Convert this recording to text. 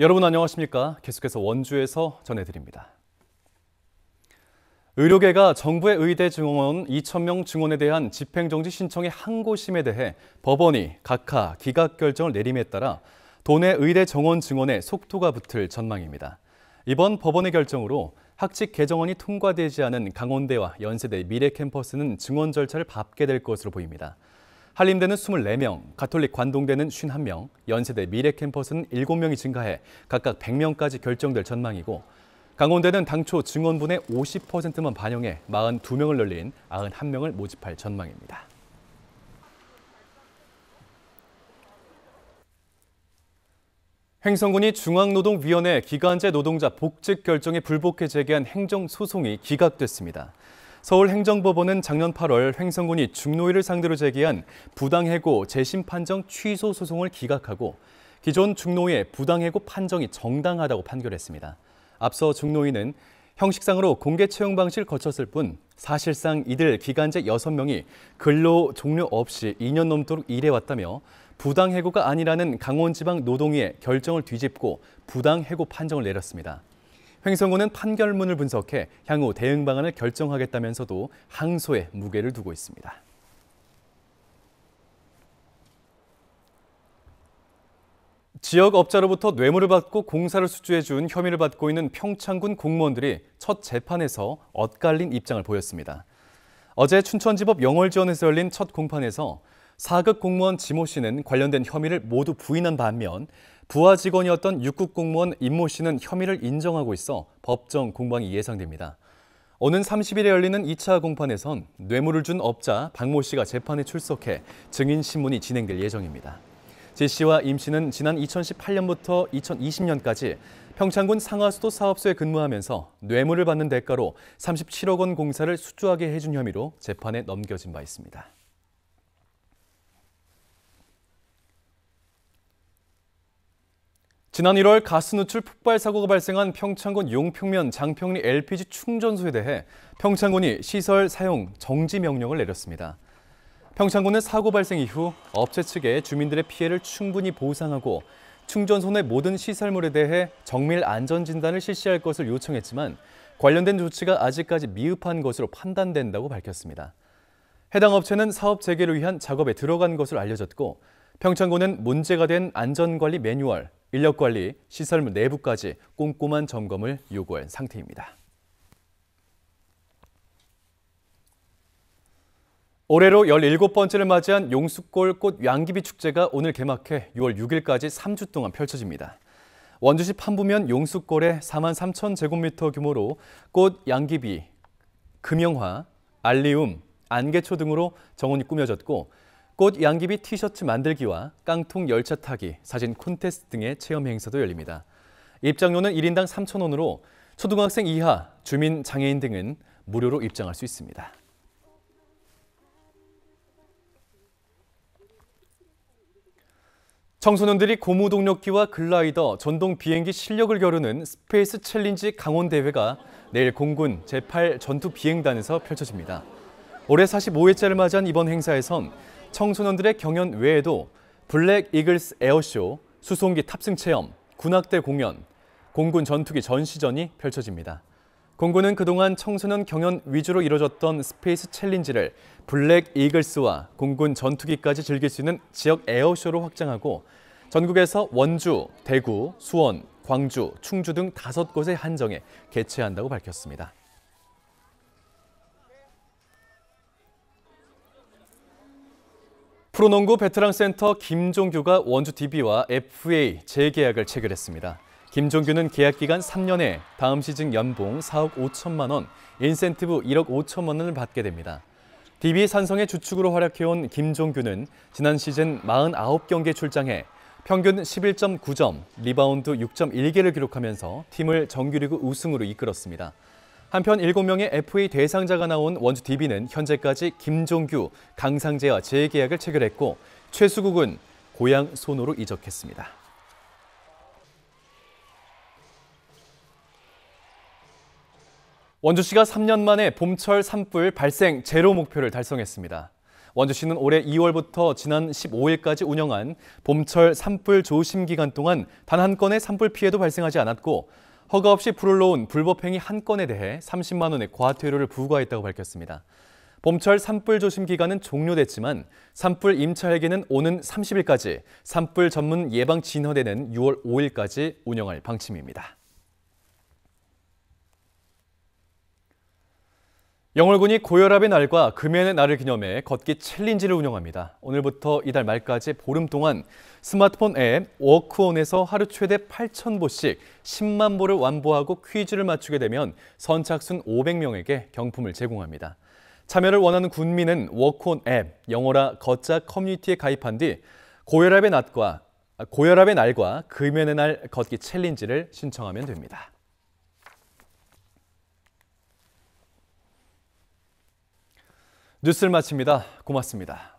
여러분 안녕하십니까? 계속해서 원주에서 전해드립니다. 의료계가 정부의 의대 증원 2,000명 증원에 대한 집행정지 신청의 항고심에 대해 법원이 각하 기각 결정을 내림에 따라 도내 의대 정원 증원에 속도가 붙을 전망입니다. 이번 법원의 결정으로 학칙 개정안이 통과되지 않은 강원대와 연세대 미래 캠퍼스는 증원 절차를 밟게 될 것으로 보입니다. 한림대는 24명, 가톨릭 관동대는 51명, 연세대 미래 캠퍼스는 7명이 증가해 각각 100명까지 결정될 전망이고 강원대는 당초 증원분의 50%만 반영해 42명을 늘린 91명을 모집할 전망입니다. 행성군이 중앙노동위원회 기간제 노동자 복직 결정에 불복해 제기한 행정소송이 기각됐습니다. 서울행정법원은 작년 8월 횡성군이 중노위를 상대로 제기한 부당해고 재심 판정 취소 소송을 기각하고 기존 중노위의 부당해고 판정이 정당하다고 판결했습니다. 앞서 중노위는 형식상으로 공개 채용 방식을 거쳤을 뿐 사실상 이들 기간제 6명이 근로 종료 없이 2년 넘도록 일해왔다며 부당 해고가 아니라는 강원지방 노동위의 결정을 뒤집고 부당 해고 판정을 내렸습니다. 횡성구는 판결문을 분석해 향후 대응 방안을 결정하겠다면서도 항소에 무게를 두고 있습니다. 지역 업자로부터 뇌물을 받고 공사를 수주해 준 혐의를 받고 있는 평창군 공무원들이 첫 재판에서 엇갈린 입장을 보였습니다. 어제 춘천지법 영월지원에서 열린 첫 공판에서 사극 공무원 지모 씨는 관련된 혐의를 모두 부인한 반면 부하 직원이었던 6급 공무원 임모 씨는 혐의를 인정하고 있어 법정 공방이 예상됩니다. 오는 30일에 열리는 2차 공판에선 뇌물을 준 업자 박 모 씨가 재판에 출석해 증인 신문이 진행될 예정입니다. 제 씨와 임 씨는 지난 2018년부터 2020년까지 평창군 상하수도 사업소에 근무하면서 뇌물을 받는 대가로 37억 원 공사를 수주하게 해준 혐의로 재판에 넘겨진 바 있습니다. 지난 1월 가스 누출 폭발 사고가 발생한 평창군 용평면 장평리 LPG 충전소에 대해 평창군이 시설 사용 정지 명령을 내렸습니다. 평창군은 사고 발생 이후 업체 측에 주민들의 피해를 충분히 보상하고 충전소 내 모든 시설물에 대해 정밀 안전 진단을 실시할 것을 요청했지만 관련된 조치가 아직까지 미흡한 것으로 판단된다고 밝혔습니다. 해당 업체는 사업 재개를 위한 작업에 들어간 것으 알려졌고 평창군은 문제가 된 안전관리 매뉴얼, 인력 관리, 시설 물 내부까지 꼼꼼한 점검을 요구한 상태입니다. 올해로 17번째를 맞이한 용수골 꽃 양귀비 축제가 오늘 개막해 6월 6일까지 3주 동안 펼쳐집니다. 원주시 판부면 용수골의 4만 3천 제곱미터 규모로 꽃 양귀비, 금영화, 알리움, 안개초 등으로 정원이 꾸며졌고 꽃 양귀비 티셔츠 만들기와 깡통 열차 타기, 사진 콘테스트 등의 체험 행사도 열립니다. 입장료는 1인당 3,000원으로 초등학생 이하, 주민, 장애인 등은 무료로 입장할 수 있습니다. 청소년들이 고무동력기와 글라이더, 전동 비행기 실력을 겨루는 스페이스 챌린지 강원 대회가 내일 공군 제8 전투 비행단에서 펼쳐집니다. 올해 45회째를 맞이한 이번 행사에선 청소년들의 경연 외에도 블랙 이글스 에어쇼, 수송기 탑승 체험, 군악대 공연, 공군 전투기 전시전이 펼쳐집니다. 공군은 그동안 청소년 경연 위주로 이뤄졌던 스페이스 챌린지를 블랙 이글스와 공군 전투기까지 즐길 수 있는 지역 에어쇼로 확장하고 전국에서 원주, 대구, 수원, 광주, 충주 등 다섯 곳에 한정해 개최한다고 밝혔습니다. 프로농구 베테랑센터 김종규가 원주DB와 FA 재계약을 체결했습니다. 김종규는 계약 기간 3년에 다음 시즌 연봉 4억 5천만 원, 인센티브 1억 5천만 원을 받게 됩니다. DB 산성의 주축으로 활약해온 김종규는 지난 시즌 49경기에 출장해 평균 11.9점, 리바운드 6.1개를 기록하면서 팀을 정규리그 우승으로 이끌었습니다. 한편 7명의 FA 대상자가 나온 원주 DB는 현재까지 김종규, 강상재와 재계약을 체결했고 최수국은 고향 손으로 이적했습니다. 원주시가 3년 만에 봄철 산불 발생 제로 목표를 달성했습니다. 원주시는 올해 2월부터 지난 15일까지 운영한 봄철 산불 조심 기간 동안 단 한 건의 산불 피해도 발생하지 않았고 허가 없이 불을 놓은 불법행위 한 건에 대해 30만 원의 과태료를 부과했다고 밝혔습니다. 봄철 산불 조심 기간은 종료됐지만 산불 임차회계는 오는 30일까지 산불 전문 예방 진화대는 6월 5일까지 운영할 방침입니다. 영월군이 고혈압의 날과 금연의 날을 기념해 걷기 챌린지를 운영합니다. 오늘부터 이달 말까지 보름 동안 스마트폰 앱 워크온에서 하루 최대 8,000보씩 10만 보를 완보하고 퀴즈를 맞추게 되면 선착순 500명에게 경품을 제공합니다. 참여를 원하는 군민은 워크온 앱 영어라 걷자 커뮤니티에 가입한 뒤 고혈압의 낮과 고혈압의 날과 금연의 날 걷기 챌린지를 신청하면 됩니다. 뉴스를 마칩니다. 고맙습니다.